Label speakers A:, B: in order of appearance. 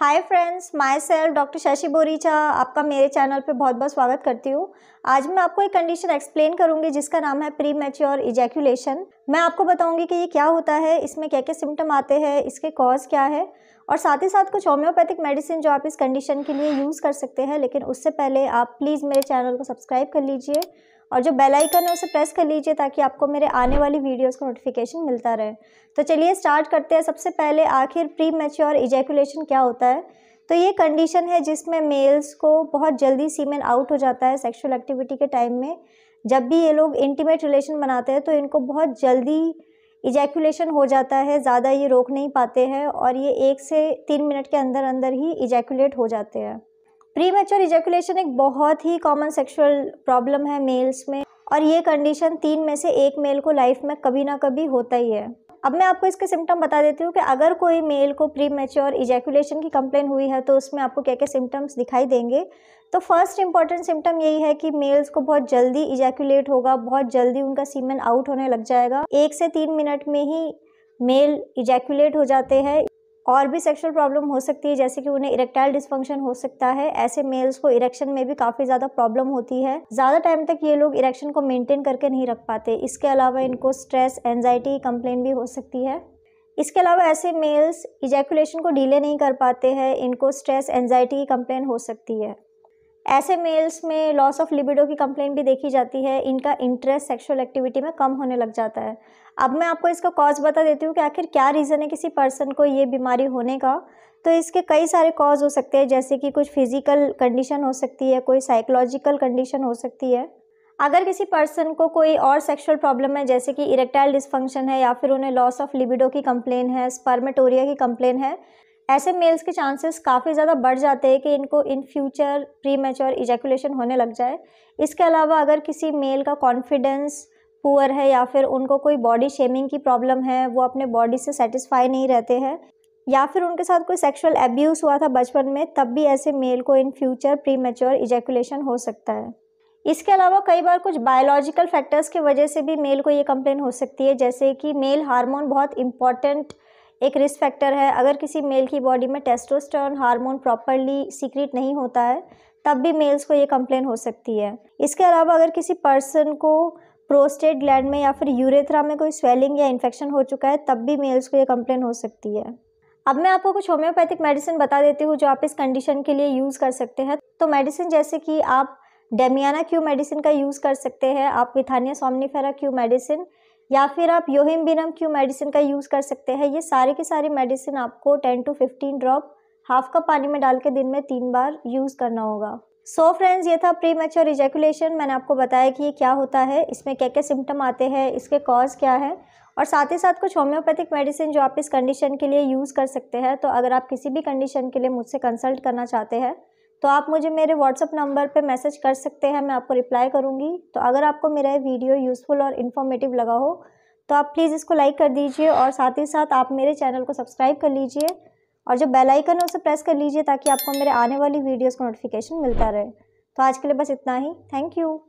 A: हाय friends myself doctor Shashi Boricha आपका मेरे channel पे बहुत बहुत स्वागत करती हूँ आज मैं आपको एक कंडीशन एक्सप्लेन करूँगी जिसका नाम है प्री मेच्योर इजैक्यूलेशन मैं आपको बताऊँगी कि ये क्या होता है इसमें क्या क्या सिम्टम आते हैं इसके कॉज क्या है और साथ ही साथ कुछ होम्योपैथिक मेडिसिन जो आप इस कंडीशन के लिए यूज़ कर सकते हैं लेकिन उससे पहले आप प्लीज़ मेरे चैनल को सब्सक्राइब कर लीजिए और जो बेल आइकन है उसे प्रेस कर लीजिए ताकि आपको मेरे आने वाली वीडियोस का नोटिफिकेशन मिलता रहे तो चलिए स्टार्ट करते हैं सबसे पहले आखिर प्री मेच्योर इजैकुलेशन क्या होता है तो ये कंडीशन है जिसमें मेल्स को बहुत जल्दी सीमेन आउट हो जाता है सेक्शुअल एक्टिविटी के टाइम में जब भी ये लोग इंटीमेट रिलेशन बनाते हैं तो इनको बहुत जल्दी इजैकुलेशन हो जाता है ज़्यादा ये रोक नहीं पाते हैं और ये एक से तीन मिनट के अंदर अंदर ही इजैकुलेट हो जाते हैं प्री मेच्योर इजेकुलेशन एक बहुत ही कॉमन सेक्सुअल प्रॉब्लम है मेल्स में और ये कंडीशन तीन में से एक मेल को लाइफ में कभी ना कभी होता ही है अब मैं आपको इसके सिम्टम बता देती हूँ कि अगर कोई मेल को प्री मेच्योर इजेकुलेशन की कंप्लेन हुई है तो उसमें आपको क्या क्या सिम्टम्स दिखाई देंगे तो फर्स्ट इंपॉर्टेंट सिम्टम यही है कि मेल्स को बहुत जल्दी इजेकुलेट होगा बहुत जल्दी उनका सीमेन आउट होने लग जाएगा एक से तीन मिनट में ही मेल इजेकुलेट हो जाते हैं और भी सेक्सुअल प्रॉब्लम हो सकती है जैसे कि उन्हें इरेक्टाइल डिस्फंक्शन हो सकता है ऐसे मेल्स को इरेक्शन में भी काफ़ी ज़्यादा प्रॉब्लम होती है ज़्यादा टाइम तक ये लोग इरेक्शन को मेनटेन करके नहीं रख पाते इसके अलावा इनको स्ट्रेस एनजाइटी कंप्लेन भी हो सकती है इसके अलावा ऐसे मेल्स इजैकुलेशन को डीले नहीं कर पाते हैं इनको स्ट्रेस एनजाइटी की कंप्लेन हो सकती है ऐसे मेल्स में लॉस ऑफ लिबिडो की कंप्लेंट भी देखी जाती है इनका इंटरेस्ट सेक्सुअल एक्टिविटी में कम होने लग जाता है अब मैं आपको इसका कॉज बता देती हूँ कि आखिर क्या रीज़न है किसी पर्सन को ये बीमारी होने का तो इसके कई सारे कॉज हो सकते हैं जैसे कि कुछ फिज़िकल कंडीशन हो सकती है कोई साइकोलॉजिकल कंडीशन हो सकती है अगर किसी पर्सन को कोई और सेक्सुअल प्रॉब्लम है जैसे कि इरेक्टाइल डिसफंक्शन है या फिर उन्हें लॉस ऑफ लिबिडो की कंप्लेन है स्पर्मेटोरिया की कंप्लेन है ऐसे मेल्स के चांसेस काफ़ी ज़्यादा बढ़ जाते हैं कि इनको in future premature ejaculation होने लग जाए इसके अलावा अगर किसी मेल का कॉन्फिडेंस पुअर है या फिर उनको कोई बॉडी शेमिंग की प्रॉब्लम है वो अपने बॉडी से सेटिस्फाई नहीं रहते हैं या फिर उनके साथ कोई सेक्सुअल एब्यूज़ हुआ था बचपन में तब भी ऐसे मेल को in future premature ejaculation हो सकता है इसके अलावा कई बार कुछ बायोलॉजिकल फैक्टर्स की वजह से भी मेल को ये कंप्लेन हो सकती है जैसे कि मेल हार्मोन बहुत इंपॉर्टेंट एक रिस्क फैक्टर है अगर किसी मेल की बॉडी में टेस्टोस्टेरोन हार्मोन प्रॉपरली सीक्रेट नहीं होता है तब भी मेल्स को ये कंप्लेन हो सकती है इसके अलावा अगर किसी पर्सन को प्रोस्टेट ग्लैंड में या फिर यूरेथ्रा में कोई स्वेलिंग या इन्फेक्शन हो चुका है तब भी मेल्स को ये कंप्लेन हो सकती है अब मैं आपको कुछ होम्योपैथिक मेडिसिन बता देती हूँ जो आप इस कंडीशन के लिए यूज़ कर सकते हैं तो मेडिसिन जैसे कि आप डेमियाना क्यू मेडिसिन का यूज़ कर सकते हैं आप विथानिया सोमनीफेरा क्यू मेडिसिन या फिर आप योहिम बिनम क्यू मेडिसिन का यूज़ कर सकते हैं ये सारे के सारे मेडिसिन आपको ten to fifteen drop half cup पानी में डाल के दिन में तीन बार यूज़ करना होगा सो so फ्रेंड्स ये था प्री मेच्योर रिजेकुलेशन मैंने आपको बताया कि ये क्या होता है इसमें क्या क्या सिम्टम आते हैं इसके कॉज क्या है और साथ ही साथ कुछ होम्योपैथिक मेडिसिन जो आप इस कंडीशन के लिए यूज़ कर सकते हैं तो अगर आप किसी भी कंडीशन के लिए मुझसे कंसल्ट करना चाहते हैं तो आप मुझे मेरे व्हाट्सअप नंबर पर मैसेज कर सकते हैं मैं आपको रिप्लाई करूँगी तो अगर आपको मेरा ये वीडियो यूज़फुल और इन्फॉर्मेटिव लगा हो तो आप प्लीज़ इसको लाइक कर दीजिए और साथ ही साथ आप मेरे चैनल को सब्सक्राइब कर लीजिए और जो बेल आइकन है उसे प्रेस कर लीजिए ताकि आपको मेरे आने वाली वीडियोस का नोटिफिकेशन मिलता रहे तो आज के लिए बस इतना ही थैंक यू